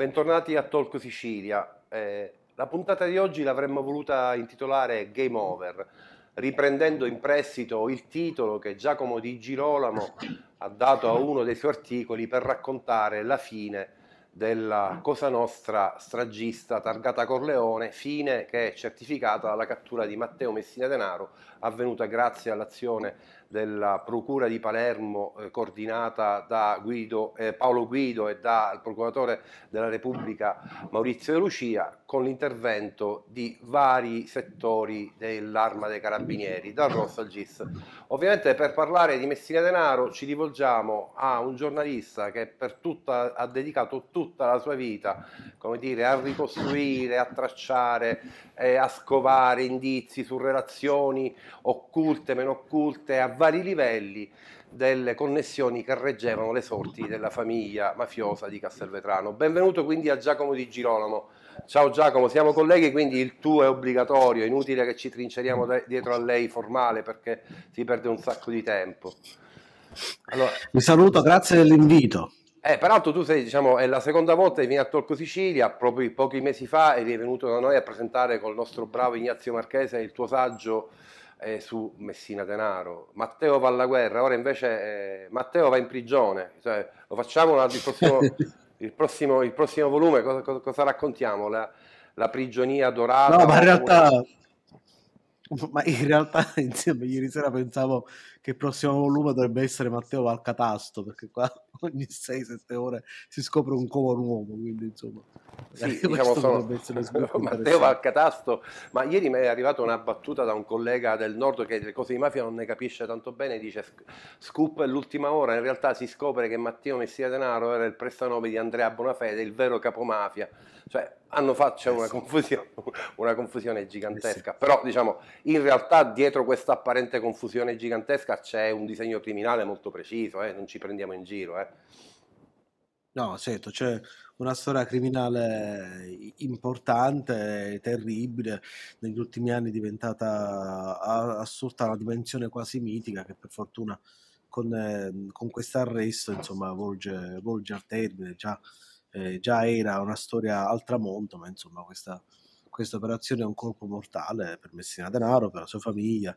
bentornati a Talk Sicilia. Eh, la puntata di oggi l'avremmo voluta intitolare Game Over, riprendendo in prestito il titolo che Giacomo Di Girolamo ha dato a uno dei suoi articoli per raccontare la fine della Cosa Nostra stragista targata Corleone, fine che è certificata dalla cattura di Matteo Messina Denaro avvenuta grazie all'azione della Procura di Palermo eh, coordinata da Guido, eh, Paolo Guido e dal Procuratore della Repubblica Maurizio De Lucia con l'intervento di vari settori dell'Arma dei Carabinieri, dal Rosso al GIS. Ovviamente per parlare di Messina Denaro ci rivolgiamo a un giornalista che tutta, ha dedicato tutta la sua vita dire, a ricostruire, a tracciare, eh, a scovare indizi su relazioni occulte, meno occulte, a vari livelli delle connessioni che reggevano le sorti della famiglia mafiosa di Castelvetrano. Benvenuto quindi a Giacomo Di Girolamo. Ciao Giacomo, siamo colleghi, quindi il tuo è obbligatorio, è inutile che ci trinceriamo dietro a lei formale perché si perde un sacco di tempo. Allora, Mi saluto, grazie dell'invito. Eh, peraltro tu sei, diciamo, è la seconda volta che vieni a Torco Sicilia, proprio pochi mesi fa eri venuto da noi a presentare col nostro bravo Ignazio Marchese il tuo saggio eh, su Messina Denaro. Matteo va alla guerra, ora invece eh, Matteo va in prigione. Cioè, lo facciamo la, il, prossimo, il, prossimo, il, prossimo, volume, cosa, cosa, cosa raccontiamo? La, la, prigionia dorata? No, ma in realtà... Ma in realtà, insieme, ieri sera pensavo che il prossimo volume dovrebbe essere Matteo Valcatasto, perché qua ogni 6-7 ore si scopre un covo nuovo, quindi insomma... Sì, diciamo sono... Matteo Valcatasto, ma ieri mi è arrivata una battuta da un collega del nord che le cose di mafia non ne capisce tanto bene, dice scoop è l'ultima ora, in realtà si scopre che Matteo Messia Denaro era il prestanome di Andrea Bonafede, il vero capomafia, cioè hanno fatto eh una, confusione, una confusione eh gigantesca, però diciamo in realtà dietro questa apparente confusione gigantesca Oscar c'è un disegno criminale molto preciso, eh? non ci prendiamo in giro. Eh? No, certo, c'è una storia criminale importante, terribile, negli ultimi anni è diventata assurda una dimensione quasi mitica che per fortuna con, eh, con questo arresto insomma, volge, volge, al termine, già, eh, già, era una storia al tramonto, ma insomma questa, questa operazione è un colpo mortale per Messina Denaro, per la sua famiglia,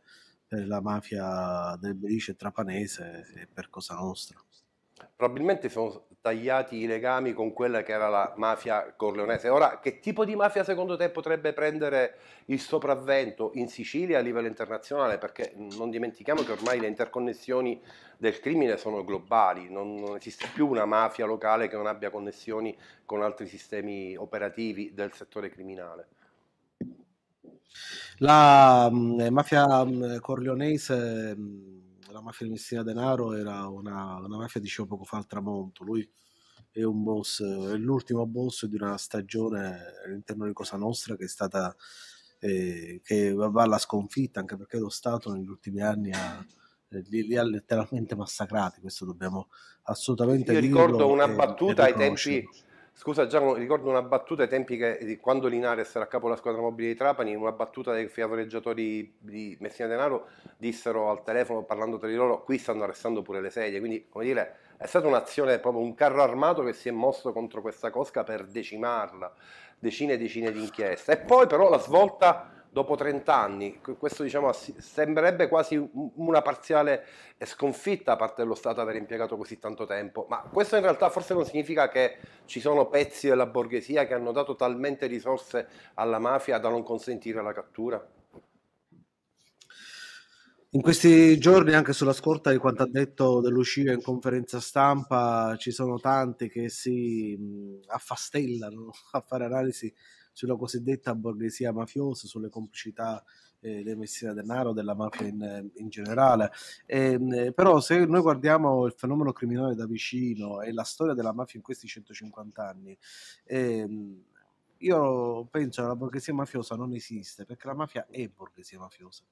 eh, la mafia del Belice trapanese è per Cosa Nostra. Probabilmente sono tagliati i legami con quella che era la mafia corleonese. Ora, che tipo di mafia secondo te potrebbe prendere il sopravvento in Sicilia a livello internazionale? Perché non dimentichiamo che ormai le interconnessioni del crimine sono globali, non, non esiste più una mafia locale che non abbia connessioni con altri sistemi operativi del settore criminale. La mh, mm, eh, mafia mh, mm, corleonese, mh, mm, la mafia di Messina Denaro, era una, una mafia, dicevo poco fa, al tramonto. Lui è un boss, è l'ultimo boss di una stagione all'interno di Cosa Nostra che è stata eh, che va alla sconfitta, anche perché lo Stato negli ultimi anni ha, eh, li, li ha letteralmente massacrati. Questo dobbiamo assolutamente Io ricordo dirlo, una battuta ai tempi Scusa Giacomo, ricordo una battuta ai tempi che quando Linares era a capo della squadra mobile di Trapani, una battuta dei favoreggiatori di Messina Denaro dissero al telefono parlando tra di loro, qui stanno arrestando pure le sedie, quindi come dire è stata un'azione, proprio un carro armato che si è mosso contro questa cosca per decimarla, decine e decine di inchieste. E poi però la svolta dopo 30 anni. Questo diciamo, sembrerebbe quasi una parziale sconfitta da parte dello Stato aver impiegato così tanto tempo, ma questo in realtà forse non significa che ci sono pezzi della borghesia che hanno dato talmente risorse alla mafia da non consentire la cattura. In questi giorni, anche sulla scorta di quanto ha detto dell'uscita in conferenza stampa, ci sono tanti che si affastellano a fare analisi sulla cosiddetta borghesia mafiosa, sulle complicità eh, dei messina denaro, della mafia in, in generale. E, ehm, però se noi guardiamo il fenomeno criminale da vicino e la storia della mafia in questi 150 anni, eh, io penso che la borghesia mafiosa non esiste perché la mafia è borghesia mafiosa.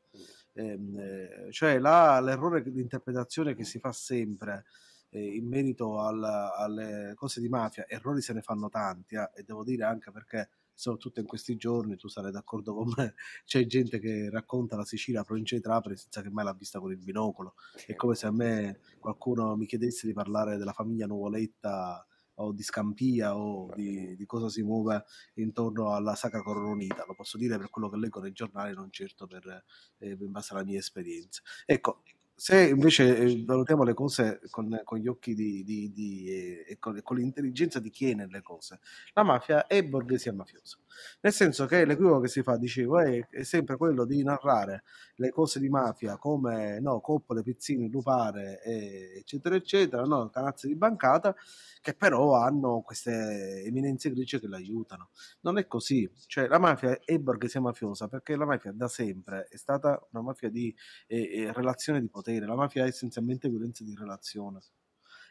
Eh, cioè la, l'errore di interpretazione che si fa sempre eh, in merito al, alle cose di mafia, errori se ne fanno tanti eh, e devo dire anche perché soprattutto in questi giorni, tu sarai d'accordo con me, c'è gente che racconta la Sicilia, provincia di Trapani, senza che mai l'ha vista con il binocolo. È come se a me qualcuno mi chiedesse di parlare della famiglia Nuvoletta o di Scampia o di, di, cosa si muove intorno alla Sacra Coronita. Lo posso dire per quello che leggo nei giornali, non certo per, eh, in base alla mia esperienza. Ecco, se invece eh, valutiamo le cose con, con gli occhi di, di, di, eh, e con, con, l'intelligenza di chi è nelle cose, la mafia è borghesia mafiosa. Nel senso che l'equivoco che si fa, dicevo, è, è sempre quello di narrare le cose di mafia come no, coppole, pizzini, lupare, eccetera, eccetera, no, canazze di bancata, che però hanno queste eminenze grigie che l'aiutano. Non è così. Cioè, la mafia è borghesia mafiosa perché la mafia da sempre è stata una mafia di eh, eh relazione di potere potere, la mafia è essenzialmente violenza di relazione.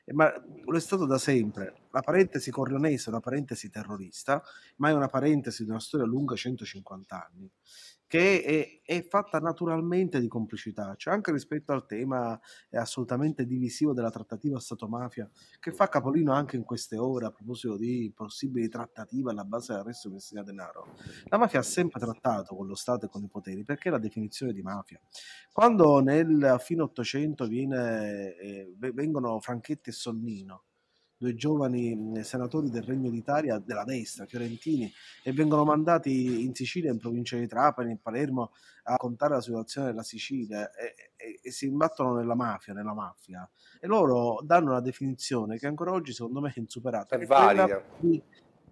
Eh, ma lo è stato da sempre. La parentesi corleonese è una parentesi terrorista, ma è una parentesi di una storia lunga 150 anni che è, è, fatta naturalmente di complicità, cioè anche rispetto al tema eh, assolutamente divisivo della trattativa Stato-mafia, che fa capolino anche in queste ore a proposito di possibili trattative alla base dell'arresto di Messina Denaro. La mafia ha sempre trattato con lo Stato e con i poteri, perché è la definizione di mafia. Quando nel fine 800 viene, eh, vengono Franchetti e Sonnino, due giovani senatori del Regno d'Italia della destra, fiorentini, e vengono mandati in Sicilia, in provincia di Trapani, in Palermo, a contare la situazione della Sicilia e, e, e si imbattono nella mafia, nella mafia. E loro danno una definizione che ancora oggi secondo me è insuperata. È valida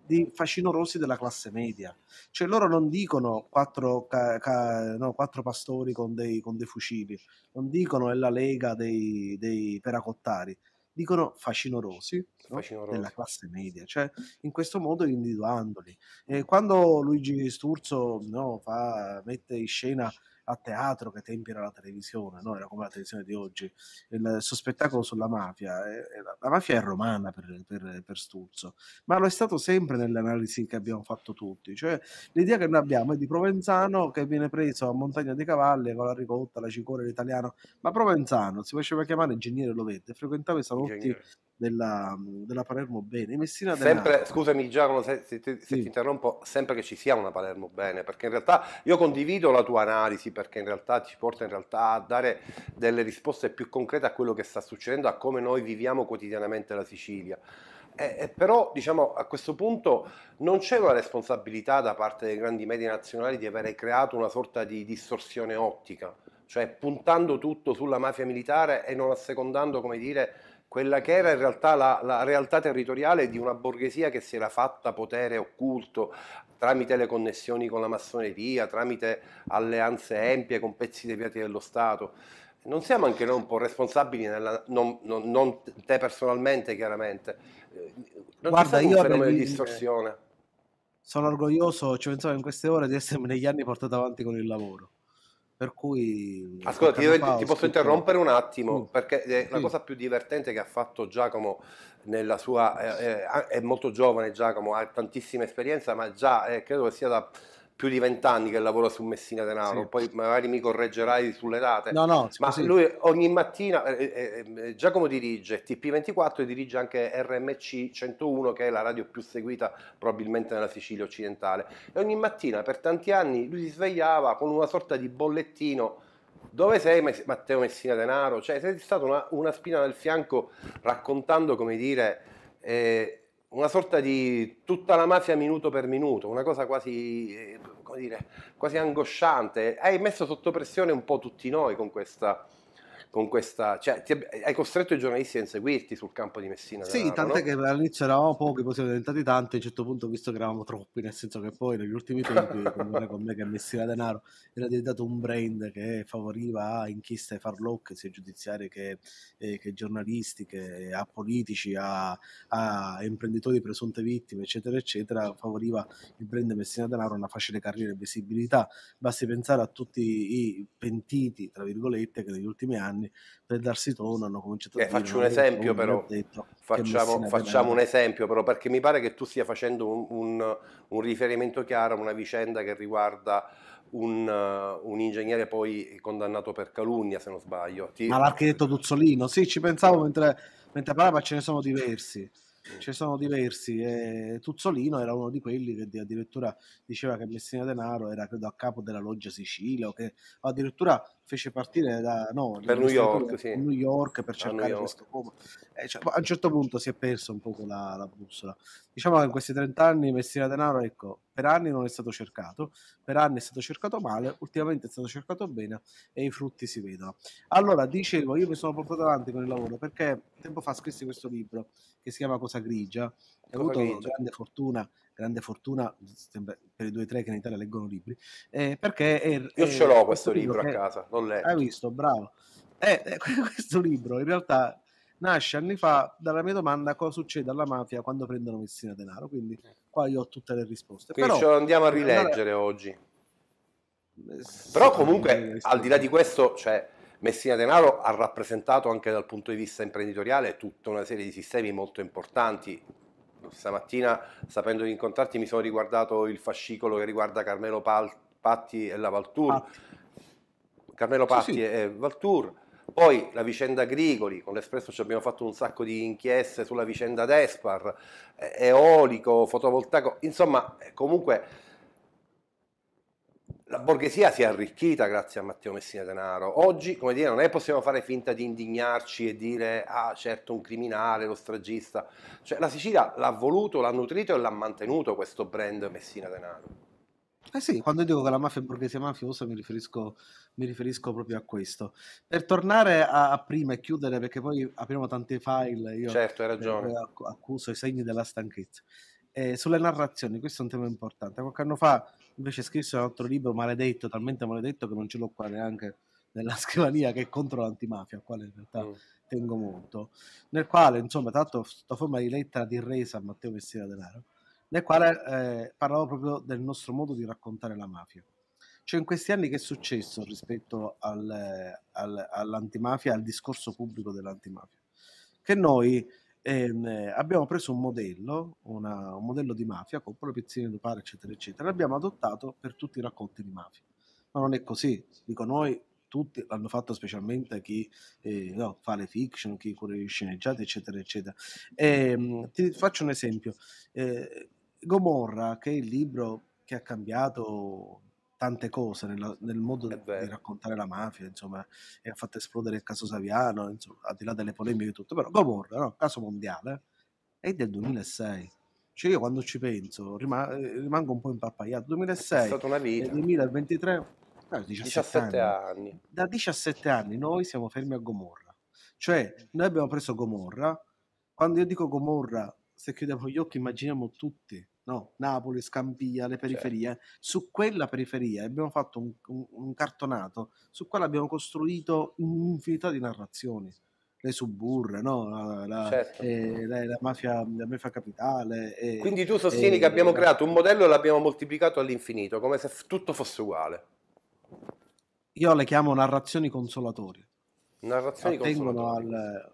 di facinorosi della classe media. Cioè loro non dicono quattro, ca, ca, no, quattro pastori con dei, con dei, fucili, non dicono è la lega dei, dei peracottari, dicono fascinorosi, no? della classe media, cioè in questo modo individuandoli. E quando Luigi Sturzo no, fa, mette in scena a teatro che tempi era la televisione, no? era come la televisione di oggi, il suo spettacolo sulla mafia, eh, eh, la mafia è romana per, per, per Sturzo, ma lo è stato sempre nell'analisi che abbiamo fatto tutti, cioè l'idea che noi abbiamo è di Provenzano che viene preso a Montagna di Cavalli con la ricotta, la cicora, l'italiano, ma Provenzano si faceva chiamare ingegnere Lovette, frequentava i salotti della, mhmm, della Palermo Bene. Messina sempre, scusami Giacomo se, se, se sì. ti interrompo, sempre che ci sia una Palermo Bene, perché in realtà io condivido la tua analisi, perché in realtà ci porta in realtà a dare delle risposte più concrete a quello che sta succedendo, a come noi viviamo quotidianamente la Sicilia. Eh, però diciamo, a questo punto non c'è una responsabilità da parte dei grandi media nazionali di avere creato una sorta di distorsione ottica, cioè puntando tutto sulla mafia militare e non assecondando come dire, quella che era in realtà la, la, realtà territoriale di una borghesia che si era fatta potere occulto tramite le connessioni con la massoneria, tramite alleanze empie con pezzi deviati dello Stato. Non siamo anche noi un po' responsabili, nella, non, non, non, te personalmente chiaramente, eh, non Guarda, io un fenomeno di distorsione. Sono orgoglioso, ci cioè, pensavo in queste ore di essermi negli anni portato avanti con il lavoro per cui... Eh, Ascolta, ti, ti posso interrompere un attimo, mm. perché eh, la mm. cosa più divertente che ha fatto Giacomo nella sua... Eh, eh è molto giovane Giacomo, ha tantissima esperienza, ma già eh, credo che sia da più di vent'anni che lavora su Messina Denaro, sì. poi magari mi correggerai sulle date. No, no, ma così. lui ogni mattina, eh, eh, Giacomo dirige TP24 e dirige anche RMC 101 che è la radio più seguita probabilmente nella Sicilia occidentale e ogni mattina per tanti anni lui si svegliava con una sorta di bollettino dove sei Matteo Messina Denaro? Cioè sei stata una, una spina nel fianco raccontando come dire... Eh, una sorta di tutta la mafia minuto per minuto, una cosa quasi come dire, quasi angosciante. Hai messo sotto pressione un po' tutti noi con questa con questa... Cioè, ti, hai costretto i giornalisti a inseguirti sul campo di Messina. Sì, denaro, tant'è no? che all'inizio eravamo pochi, poi siamo diventati tanti, a un certo punto visto che eravamo troppi, nel senso che poi negli ultimi tempi, come con me che Messina Denaro era diventato un brand che favoriva inchieste farlocche, sia giudiziarie che, eh, che giornalisti, a politici, a, a imprenditori presunte vittime, eccetera, eccetera, favoriva il brand Messina Denaro una facile carriera e visibilità. Basti pensare a tutti i pentiti, tra virgolette, che negli ultimi anni anni per darsi tono hanno cominciato eh, a dire faccio un esempio però detto, facciamo, facciamo un esempio però perché mi pare che tu stia facendo un, un, un riferimento chiaro a una vicenda che riguarda un, un, ingegnere poi condannato per calunnia se non sbaglio Ti... ma l'architetto Duzzolino sì ci pensavo mentre, mentre parlava ce ne sono diversi Mm. ce ne sono diversi e Tuzzolino era uno di quelli che addirittura diceva che Messina Denaro era credo a capo della loggia Sicilia o che addirittura fece partire da no, per New York, sì. New York, per cercare questo uomo eh, cioè, a un certo punto si è perso un po' la, la bussola diciamo che in questi 30 anni Messina Denaro ecco per anni non è stato cercato, per anni è stato cercato male, ultimamente è stato cercato bene e i frutti si vedono. Allora, dicevo, io mi sono portato avanti con il lavoro perché tempo fa scrissi questo libro che si chiama Cosa Grigia, ho avuto grigia. grande fortuna grande fortuna per i due o tre che in Italia leggono libri. Eh, perché è, Io è, ce l'ho questo libro, libro a casa, l'ho letto. Hai visto, bravo. Eh, eh, questo libro in realtà nasce anni fa dalla mia domanda cosa succede alla mafia quando prendono Messina Denaro, quindi eh. qua io ho tutte le risposte. Quindi Però, ce lo andiamo a rileggere allora... oggi. Eh, Però comunque, al di là di questo, cioè, Messina Denaro ha rappresentato anche dal punto di vista imprenditoriale tutta una serie di sistemi molto importanti. Stamattina, sapendo di incontrarti, mi sono riguardato il fascicolo che riguarda Carmelo Pal- Patti e la Valtur. Patti. Carmelo Patti sì, sì. e Valtur poi la vicenda Grigoli, con l'Espresso ci abbiamo fatto un sacco di inchieste sulla vicenda Despar, eh, eolico, fotovoltaico, insomma eh, comunque la borghesia si è arricchita grazie a Matteo Messina Denaro. Oggi, come dire, non è che possiamo fare finta di indignarci e dire ah certo un criminale, lo stragista. Cioè la Sicilia l'ha voluto, l'ha nutrito e l'ha mantenuto questo brand Messina Denaro. Eh sì, quando dico che la mafia è borghese mafiosa mi riferisco, mi riferisco proprio a questo. Per tornare a, a, prima e chiudere, perché poi apriamo tanti file, io certo, hai eh, ragione. accuso i segni della stanchezza. Eh, sulle narrazioni, questo è un tema importante. Qualche anno fa invece scrisse un altro libro maledetto, talmente maledetto che non ce l'ho qua neanche nella scrivania, che è contro l'antimafia, a quale in realtà mm. tengo molto, nel quale, insomma, tanto sto forma di lettera di resa a Matteo Messina Denaro nel quale eh, parlavo proprio del nostro modo di raccontare la mafia. Cioè in questi anni che è successo rispetto al, al, all'antimafia, al discorso pubblico dell'antimafia? Che noi ehm, abbiamo preso un modello, una, un modello di mafia, Coppola, Pizzini, Lupare, eccetera, eccetera, l'abbiamo adottato per tutti i racconti di mafia. Ma non è così, dico noi tutti l'hanno fatto specialmente chi eh, no, fa le fiction, chi cura gli sceneggiati, eccetera, eccetera. E, ehm, ti faccio un esempio. Eh, Gomorra, che è il libro che ha cambiato tante cose nella, nel modo di raccontare la mafia, insomma, e ha fatto esplodere il caso Saviano, insomma, al di là delle polemiche e tutto, però Gomorra, no? caso mondiale, è del 2006. Cioè io quando ci penso rimango un po' impappaiato. 2006, è stata una vita. 2023, no, 17, 17 anni. anni. Da 17 anni noi siamo fermi a Gomorra. Cioè, noi abbiamo preso Gomorra, quando io dico Gomorra se chiudiamo gli occhi immaginiamo tutti, no? Napoli, Scampia, le certo. periferie, certo. su quella periferia abbiamo fatto un, un, un cartonato su quella abbiamo costruito un'infinità di narrazioni le suburre, no? la, la, certo. eh, la, la, mafia, la mafia capitale. Eh, Quindi tu sostieni eh, che abbiamo eh, creato un modello e l'abbiamo moltiplicato all'infinito, come se f- tutto fosse uguale. Io le chiamo narrazioni consolatorie. Narrazioni Attengono consolatorie. Al,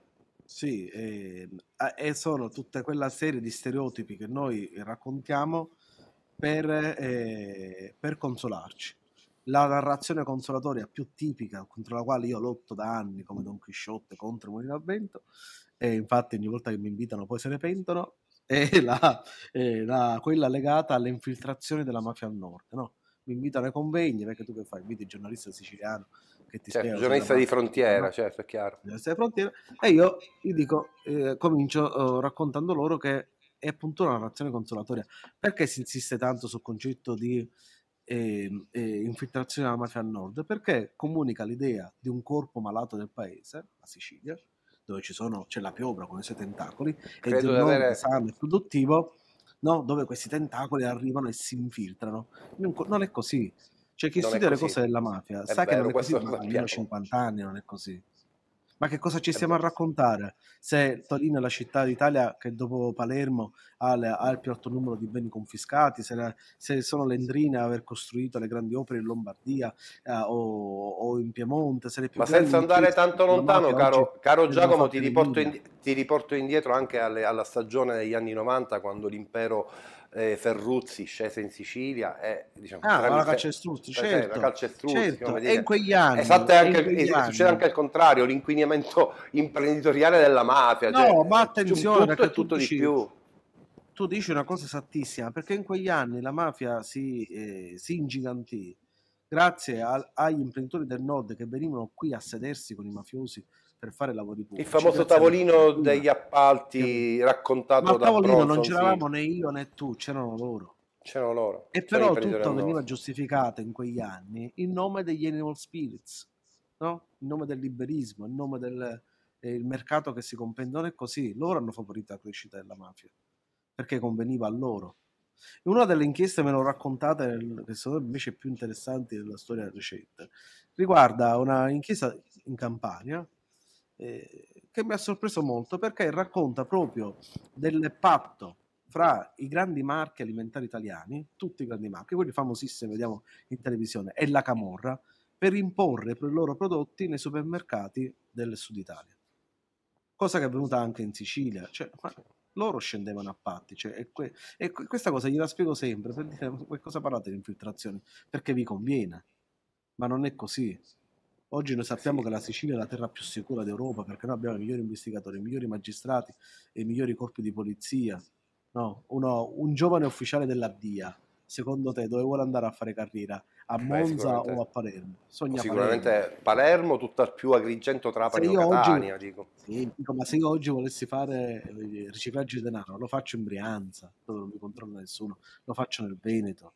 sì, e, ehm, e, sono tutta quella serie di stereotipi che noi raccontiamo per, eh, per consolarci. La narrazione consolatoria più tipica contro la quale io lotto da anni come Don Chisciotte contro Molino Vento e infatti ogni volta che mi invitano poi se ne pentono è, la, è la, quella legata alle infiltrazioni della mafia al nord. No? Mi invitano ai convegni perché tu che fai? Inviti il giornalista siciliano che ti certo, giornalista di frontiera, no? certo, è chiaro. Giornalista di frontiera. E io, gli dico, eh, comincio eh, raccontando loro che è appunto una relazione consolatoria. Perché si insiste tanto sul concetto di ehm, eh, infiltrazione della mafia a nord? Perché comunica l'idea di un corpo malato del paese, la Sicilia, dove sono, c'è la piovra con i suoi tentacoli, Credo e di un nord avere... sano e produttivo, no? dove questi tentacoli arrivano e si infiltrano. non è così cioè chi studia le cose della mafia è sa vero, che non è così da almeno 50 anni, non è così. Ma che cosa ci stiamo a raccontare se Torino è la città d'Italia che dopo Palermo ha, le, ha il più alto numero di beni confiscati, se, la, se sono l'Endrina a aver costruito le grandi opere in Lombardia eh, o, o, in Piemonte? Se le più Ma senza andare tanto lontano, caro, caro Giacomo, ti riporto, in, ti riporto, indietro anche alle, alla stagione degli anni 90 quando l'impero eh, Ferruzzi scese in Sicilia e diciamo, ah, la calcestruzzi, certo, la calcestruzzi certo. e in quegli anni, esatto, è anche, in quegli anni. succede anche il contrario l'inquinamento imprenditoriale della mafia no cioè, ma attenzione tutto, tutto dici, di più tu dici una cosa esattissima perché in quegli anni la mafia si, eh, si ingigantì grazie al, agli imprenditori del nord che venivano qui a sedersi con i mafiosi per fare lavori pubblici. Il famoso tavolino degli appalti che... raccontato Ma da tavolino Bronson, non c'eravamo sì. né io né tu, c'erano loro. C'erano loro. E però tutto veniva giustificato in quegli anni in nome degli animal spirits, no? in nome del liberismo, in nome del eh, mercato che si comprendono e così. Loro hanno favorito la crescita della mafia perché conveniva a loro. Una delle inchieste me meno raccontate, che sono invece più interessanti della storia recente, riguarda una inchiesta in Campania eh, che mi ha sorpreso molto perché racconta proprio del patto fra i grandi marchi alimentari italiani, tutti i grandi marchi, quelli famosissimi vediamo in televisione, e la Camorra, per imporre i loro prodotti nei supermercati del sud Italia. Cosa che è avvenuta anche in Sicilia, cioè, loro scendevano a patti, cioè, e, que- e questa cosa gliela spiego sempre, per dire, cosa parlate di infiltrazione? Perché vi conviene, ma non è così. Oggi noi sappiamo sì. che la Sicilia è la terra più sicura d'Europa perché noi abbiamo i migliori investigatori, i migliori magistrati e i migliori corpi di polizia. No, uno, un giovane ufficiale della DIA, secondo te, dove vuole andare a fare carriera? A Monza Beh, o a Palermo? Sogna sicuramente Palermo, Palermo tutt'al più Agrigento, Trapani o Catania, oggi, dico. Sì, dico, ma se io oggi volessi fare eh, riciclaggio di denaro, lo faccio in Brianza, dove non mi controlla nessuno, lo faccio nel Veneto,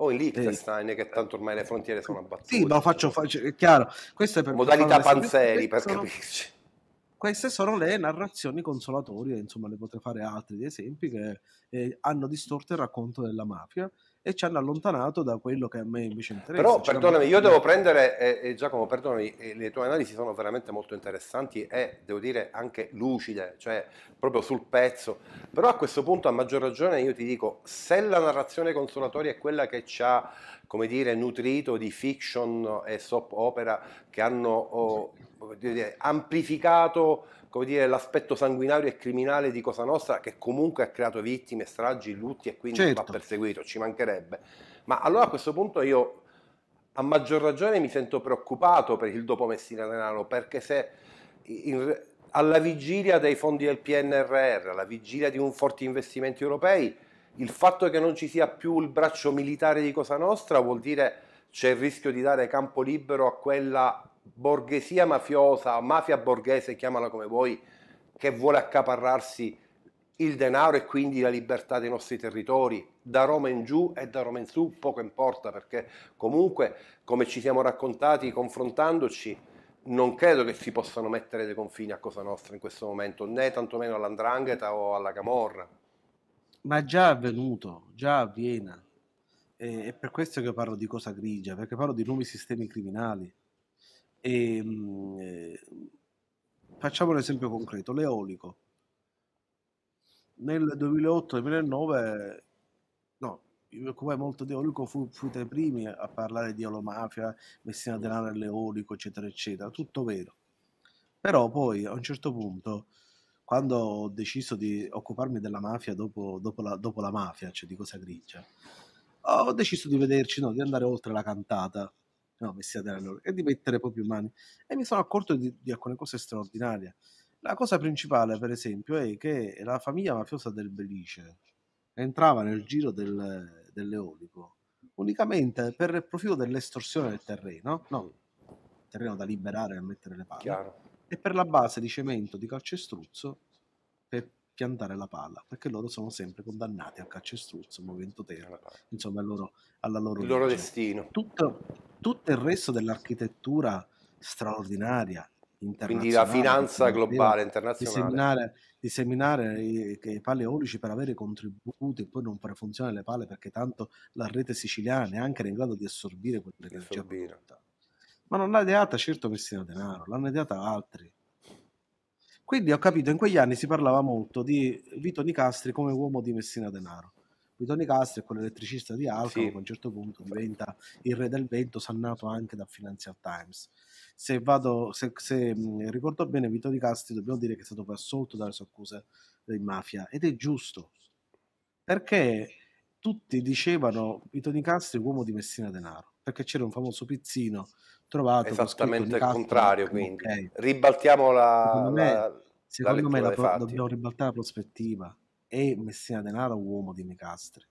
o in Liechtenstein, eh, che tanto ormai le frontiere sono abbattute. Sì, ma faccio, faccio è chiaro. Questa è per Modalità Panzeri, per sono, capirci. Queste sono le narrazioni consolatorie, insomma, ne potrei fare altri di esempi che eh, hanno distorto il racconto della mafia e ci hanno allontanato da quello che a me invece interessa. Però cioè perdonami, io devo prendere, eh, eh, Giacomo, perdonami, eh, le tue analisi sono veramente molto interessanti e devo dire anche lucide, cioè proprio sul pezzo. Però a questo punto a maggior ragione io ti dico, se la narrazione consolatoria è quella che ci ha, come dire, nutrito di fiction e soap opera che hanno oh, amplificato come dire, l'aspetto sanguinario e criminale di Cosa Nostra, che comunque ha creato vittime, stragi, lutti e quindi certo. va perseguito, ci mancherebbe. Ma allora a questo punto io a maggior ragione mi sento preoccupato per il dopo Messina Denaro perché se in, alla vigilia dei fondi del PNRR, alla vigilia di un forte investimento europei, il fatto che non ci sia più il braccio militare di Cosa Nostra vuol dire c'è il rischio di dare campo libero a quella borghesia mafiosa, mafia borghese, chiamala come vuoi, che vuole accaparrarsi il denaro e quindi la libertà dei nostri territori, da Roma in giù e da Roma in su, poco importa perché comunque, come ci siamo raccontati confrontandoci, non credo che si possano mettere dei confini a Cosa Nostra in questo momento, né tantomeno all'Andrangheta o alla Camorra. Ma è già avvenuto, già avviene. È per questo che parlo di cosa grigia, perché parlo di nuovi sistemi criminali. E, ehm, eh, facciamo un esempio concreto, l'eolico. Nel 2008-2009, no, io mi occupai molto di eolico, fui, fu tra i primi a parlare di eolomafia, Messina denaro all'eolico, eccetera, eccetera, tutto vero. Però poi a un certo punto, quando ho deciso di occuparmi della mafia dopo, dopo, la, dopo la, mafia, cioè di cosa grigia, ho deciso di vederci, no, di andare oltre la cantata no, vestita da loro, e di mettere proprio mani. E mi sono accorto di, di alcune cose straordinarie. La cosa principale, per esempio, è che la famiglia mafiosa del Belice entrava nel giro del, dell'eolico unicamente per il profilo dell'estorsione del terreno, no, terreno da liberare e mettere le palle, Chiaro. e per la base di cemento di calcestruzzo piantare la palla, perché loro sono sempre condannati al calcestruzzo, movimento terra, insomma loro, alla loro, il loro destino. Tutto, tutto, il resto dell'architettura straordinaria, quindi la finanza globale internazionale. Disseminare, disseminare i, i eolici per avere contributi e poi non fare funzionare le palle perché tanto la rete siciliana è anche in grado di assorbire quell'energia prodotta. Ma non l'ha ideata certo Messina Denaro, l'hanno ideata altri quindi ho capito, in quegli anni si parlava molto di Vito Nicastri come uomo di Messina Denaro. Vito Nicastri è quell'elettricista di Alfa, sì. a un certo punto diventa il re del vento, sannato anche da Financial Times. Se, vado, se, se ricordo bene, Vito Nicastri dobbiamo dire che è stato poi assolto dalle sue accuse di mafia ed è giusto perché tutti dicevano Vito Nicastri uomo di Messina Denaro perché c'era un famoso pizzino trovato esattamente il contrario quindi okay. ribaltiamo la secondo me la, secondo la, me la pro, dobbiamo ribaltare la prospettiva e Messina Denaro uomo di Nicastri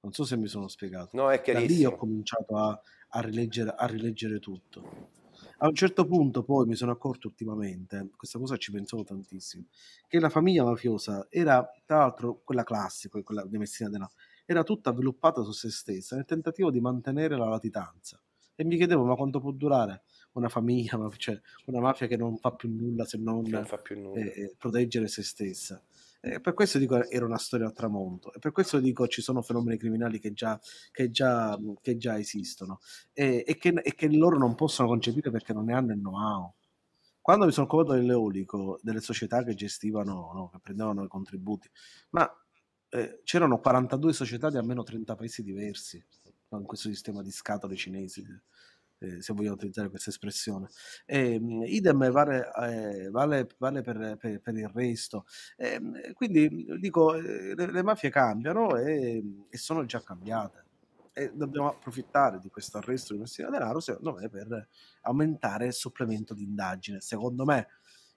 non so se mi sono spiegato no è chiarissimo da lì ho cominciato a, a, rileggere, a rileggere tutto a un certo punto poi mi sono accorto ultimamente, questa cosa ci pensavo tantissimo, che la famiglia mafiosa era, tra l'altro, quella classica, quella di Messina Denaro, era tutta avviluppata su se stessa nel tentativo di mantenere la latitanza e mi chiedevo ma quanto può durare una famiglia, cioè, una mafia che non fa più nulla se non, non nulla. Eh, eh, proteggere se stessa. E per questo dico era una storia a tramonto e per questo dico ci sono fenomeni criminali che già, che già, che già esistono e, e, che, e, che, loro non possono concepire perché non ne hanno il know-how. Quando mi sono occupato dell'eolico, delle società che gestivano, no, che prendevano i contributi, ma eh, c'erano 42 società di almeno 30 paesi diversi in questo sistema di scatole cinesi, eh, se voglio utilizzare questa espressione. E, ehm, idem vale, eh, vale, vale per, per, per, il resto. E, ehm, quindi dico, eh, le, le mafie cambiano e, e, sono già cambiate. E dobbiamo approfittare di questo arresto di Messina Denaro, secondo me, per aumentare il supplemento di indagine. Secondo me.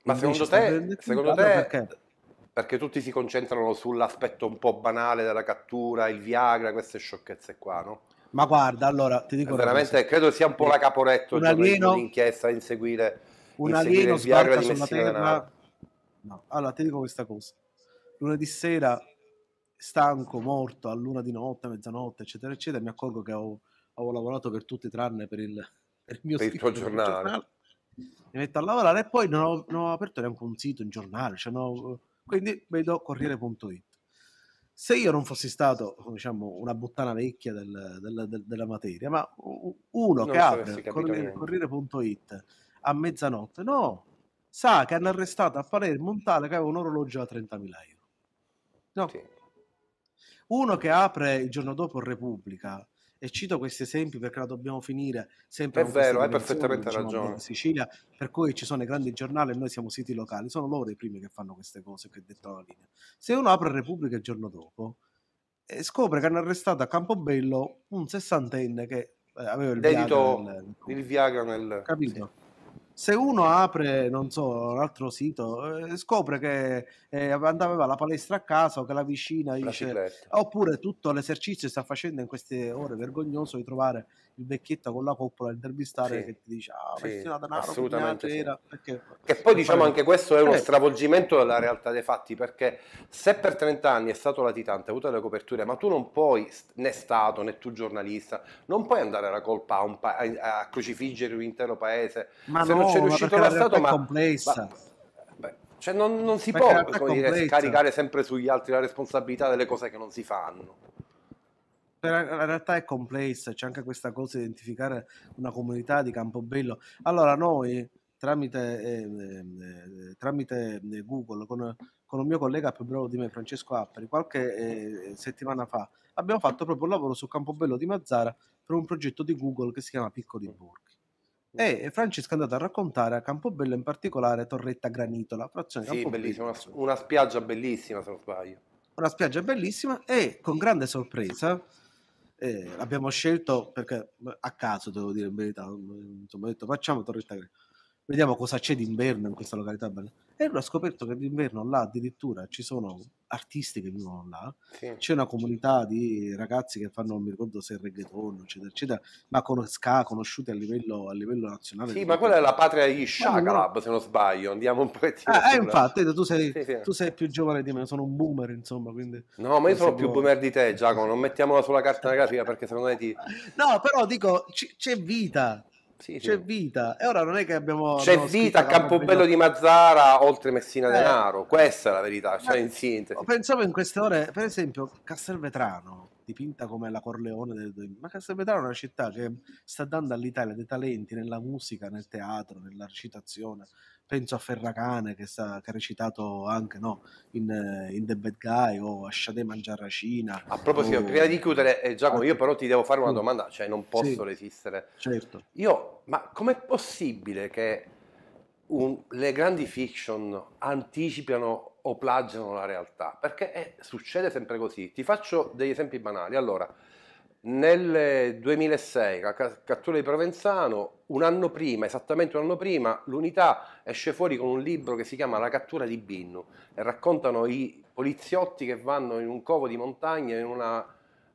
Ma secondo te, secondo te perché? perché tutti si concentrano sull'aspetto un po' banale della cattura, il Viagra, queste sciocchezze qua, no? Ma guarda, allora ti dico... Veramente, credo sia un po' la caporetto un cioè, alieno, l'inchiesta, inseguire... Un inseguire alieno sbarca sulla terra... No. Allora, ti dico questa cosa. Lunedì sera, stanco, morto, a luna di notte, mezzanotte, eccetera, eccetera, mi accorgo che ho, ho lavorato per tutti tranne per il, per il mio per il tuo giornale. giornale. Mi metto a lavorare e poi non ho, non ho aperto neanche un sito, un giornale, cioè no, quindi vedo corriere.it se io non fossi stato diciamo, una buttana vecchia del, del, del, della materia, ma uno non che apre corriere, corriere.it a mezzanotte, no, sa che hanno arrestato a Palermo un tale che aveva un orologio a 30.000 euro. No. Sì. Uno che apre il giorno dopo Repubblica e cito questi esempi perché la dobbiamo finire sempre. È vero, hai perfettamente diciamo, ragione. In Sicilia, per cui ci sono i grandi giornali e noi siamo siti locali, sono loro i primi che fanno queste cose che detto la linea. Se uno apre Repubblica il giorno dopo e scopre che hanno arrestato a Campobello un sessantenne che eh, aveva il Dedito Viagra nel, il Viagra nel... Capito? Sì se uno apre, non so, un altro sito, eh, scopre che eh, andava la palestra a casa o che la vicina dice, oppure tutto l'esercizio sta facendo in queste ore vergognoso di trovare il vecchietto con la coppola a intervistare sì. che ti dice ah, sì, Naro, assolutamente sì. perché, che poi diciamo fare... anche questo è uno eh. stravolgimento della realtà dei fatti perché se per 30 anni è stato latitante ha avuto le coperture ma tu non puoi né Stato né tu giornalista non puoi andare la colpa a, pa- a, a crucifiggere un intero paese ma se no, non c'è riuscito la Stato ma, complessa. ma cioè non, non si perché può dire, scaricare sempre sugli altri la responsabilità delle cose che non si fanno la realtà è complessa, c'è anche questa cosa di identificare una comunità di Campobello. Allora noi tramite, eh, eh, tramite ehm, Google con, con, un mio collega più bravo di me, Francesco Appari, qualche eh, settimana fa abbiamo fatto proprio un lavoro su Campobello di Mazzara per un progetto di Google che si chiama Piccoli mm. Borghi. Mm. E Francesco è andato a raccontare a Campobello in particolare Torretta Granitola, frazione di sì, bellissima, una, una spiaggia bellissima se non sbaglio. Una spiaggia bellissima e con grande sorpresa eh, l'abbiamo scelto perché a caso, devo dire in verità, insomma, ho detto facciamo torretta greca vediamo cosa c'è d'inverno in questa località. Bella. E allora ho scoperto che d'inverno là addirittura ci sono artisti che vivono là, sì. c'è una comunità di ragazzi che fanno, non mi ricordo se reggaeton, eccetera, eccetera, ma con conosciuti a livello, a livello nazionale. Sì, ma quella è la patria di Shagalab, no. se non sbaglio, andiamo un pochettino. Ah, eh, infatti, tu sei, sì, sì. tu sei, più giovane di me, sono un boomer, insomma, quindi... No, ma io sono più boomer di te, Giacomo, non mettiamola sulla carta grafica perché secondo me ti... No, però dico, c- c'è vita, sì, c'è sì. vita. E ora non è che abbiamo... C'è abbiamo vita a Campobello di Mazzara oltre Messina eh, Denaro, questa è la verità, cioè in eh, sintesi. Pensavo in queste ore, per esempio, Castelvetrano, dipinta come la Corleone. Del, del, ma Castelvetrano è una città che sta dando all'Italia dei talenti nella musica, nel teatro, nella recitazione. Penso a Ferracane che, sta, che ha recitato anche no, in, in, The Bad Guy o a Shade Mangiarracina. A proposito, o... prima di chiudere, eh, Giacomo, io però ti devo fare una mm. domanda, cioè non posso sì, resistere. Certo. Io, ma com'è possibile che un, le grandi fiction anticipano o plagiano la realtà, perché eh, succede sempre così. Ti faccio degli esempi banali. Allora, nel 2006, la cattura di Provenzano, un anno prima, esattamente un anno prima, l'unità esce fuori con un libro che si chiama La cattura di Binnu e raccontano i poliziotti che vanno in un covo di montagna una,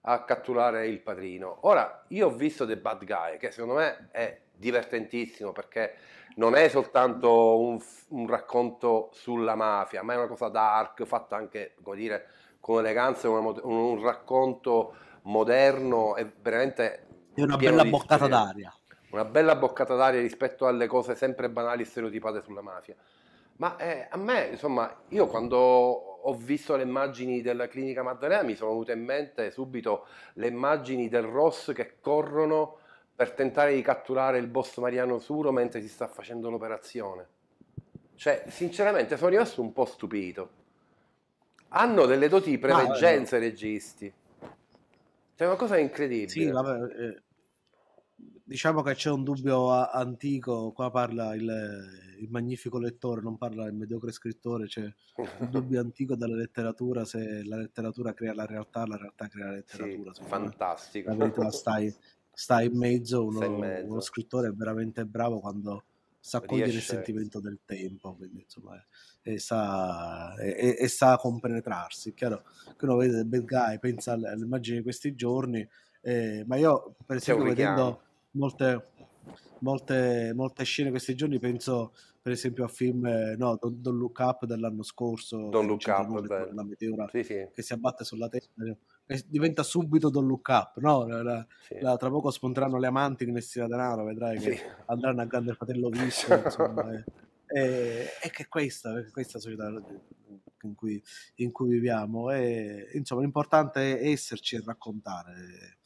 a catturare il padrino. Ora, io ho visto The Bad Guy, che secondo me è divertentissimo perché non è soltanto un, un, racconto sulla mafia, ma è una cosa dark, fatta anche, come dire, con eleganza, un, un racconto moderno e veramente... È una bella boccata storia. d'aria. Una bella boccata d'aria rispetto alle cose sempre banali e stereotipate sulla mafia. Ma eh, a me, insomma, io quando ho visto le immagini della clinica Maddalena mi sono venute in mente subito le immagini del Ross che corrono per tentare di catturare il boss Mariano Suro mentre si sta facendo l'operazione. Cioè, sinceramente sono rimasto un po' stupito. Hanno delle doti di preveggenza eh, i registi. Cioè, una cosa incredibile. Sì, vabbè, eh, diciamo che c'è un dubbio a- antico, qua parla il, il, magnifico lettore, non parla il mediocre scrittore, c'è un dubbio antico della letteratura, se la letteratura crea la realtà, la realtà crea la letteratura. Sì, fantastico. La verità la sta in mezzo uno, in mezzo. uno scrittore veramente bravo quando sa cogliere Riesce. il sentimento del tempo, quindi, insomma, eh, e, sa, e, e sa compenetrarsi. Chiaro che uno vede il bad guy, pensa all'immagine di questi giorni, eh, ma io per esempio vedendo molte, molte, molte scene questi giorni, penso per esempio a film eh, no, Don, Don Look Up dell'anno scorso, Don Look Up, la meteora sì, sì. che si abbatte sulla testa eh, e diventa subito Don Look Up, no? la, la, sì. la, tra poco spunteranno le amanti di Messina Denaro, vedrai che andranno a Grande Fratello Visto, insomma, e, eh. e, e, che questa, questa società in cui, in cui viviamo, e, insomma l'importante è esserci e raccontare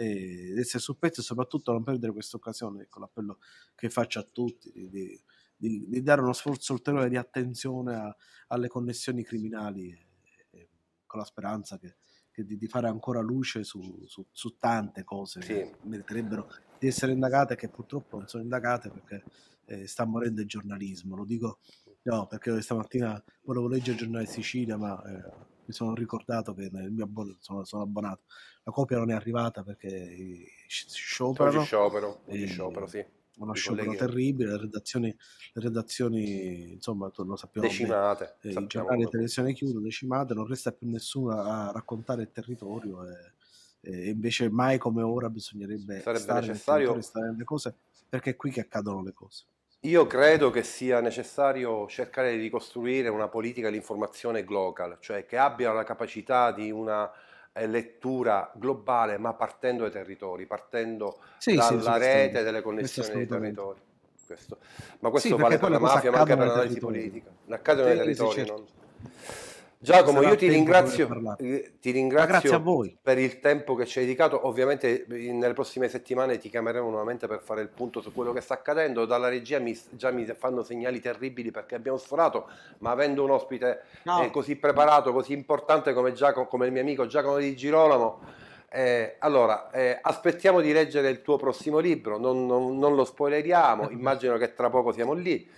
e essere sul pezzo e soprattutto non perdere questa occasione. Ecco l'appello che faccio a tutti di, di, di dare uno sforzo ulteriore di attenzione a, alle connessioni criminali e, e con la speranza che, che di, di, fare ancora luce su, su, su tante cose sì. che meriterebbero di essere indagate che purtroppo non sono indagate perché eh, sta morendo il giornalismo. Lo dico no, perché stamattina volevo leggere il giornale Sicilia, ma... Eh, mi sono ricordato che nel mio abbon- sono, sono, abbonato. La copia non è arrivata perché si sciopero. sciopero, e, sciopero, sì. Uno sciopero terribile, le redazioni, le redazioni insomma, lo sappiamo. Decimate. Bene. Eh, sappiamo. I giornali e televisione chiudono, decimate, non resta più nessuno a raccontare il territorio. Eh, e, e invece mai come ora bisognerebbe Sarebbe necessario... stare nelle cose perché è qui che accadono le cose. Io credo che sia necessario cercare di costruire una politica di informazione global, cioè che abbia la capacità di una eh, lettura globale, ma partendo dai territori, partendo sì, dalla sì, rete delle connessioni dei territori. Questo. Ma questo sì, vale per la mafia, ma anche per l'analisi politica. Non accade nei territori. Certo. Non... Giacomo, io ti ringrazio, eh, ti ringrazio per il tempo che ci hai dedicato. Ovviamente nelle prossime settimane ti chiameremo nuovamente per fare il punto su quello che sta accadendo. Dalla regia mi, già mi fanno segnali terribili perché abbiamo sforato, ma avendo un ospite no. eh, così preparato, così importante come, Giacomo, come il mio amico Giacomo di Girolamo. Eh, allora, eh, aspettiamo di leggere il tuo prossimo libro, non, non, non lo spoileriamo, immagino che tra poco siamo lì.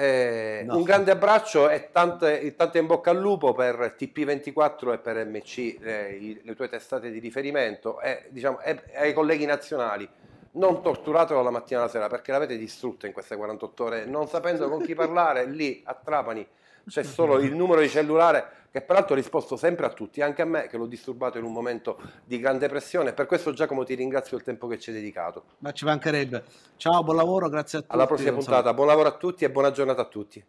Eh, no. Un grande abbraccio e tante, tante, in bocca al lupo per TP24 e per MC, eh, i, le tue testate di riferimento, e, diciamo, e, ai colleghi nazionali. Non torturatelo dalla mattina alla sera perché l'avete distrutta in queste 48 ore, non sapendo con chi parlare lì a Trapani c'è solo il numero di cellulare che peraltro ho risposto sempre a tutti, anche a me che l'ho disturbato in un momento di grande pressione. Per questo Giacomo ti ringrazio del tempo che ci hai dedicato. Ma ci mancherebbe. Ciao, buon lavoro, grazie a tutti. Alla prossima puntata, buon lavoro a tutti e buona giornata a tutti.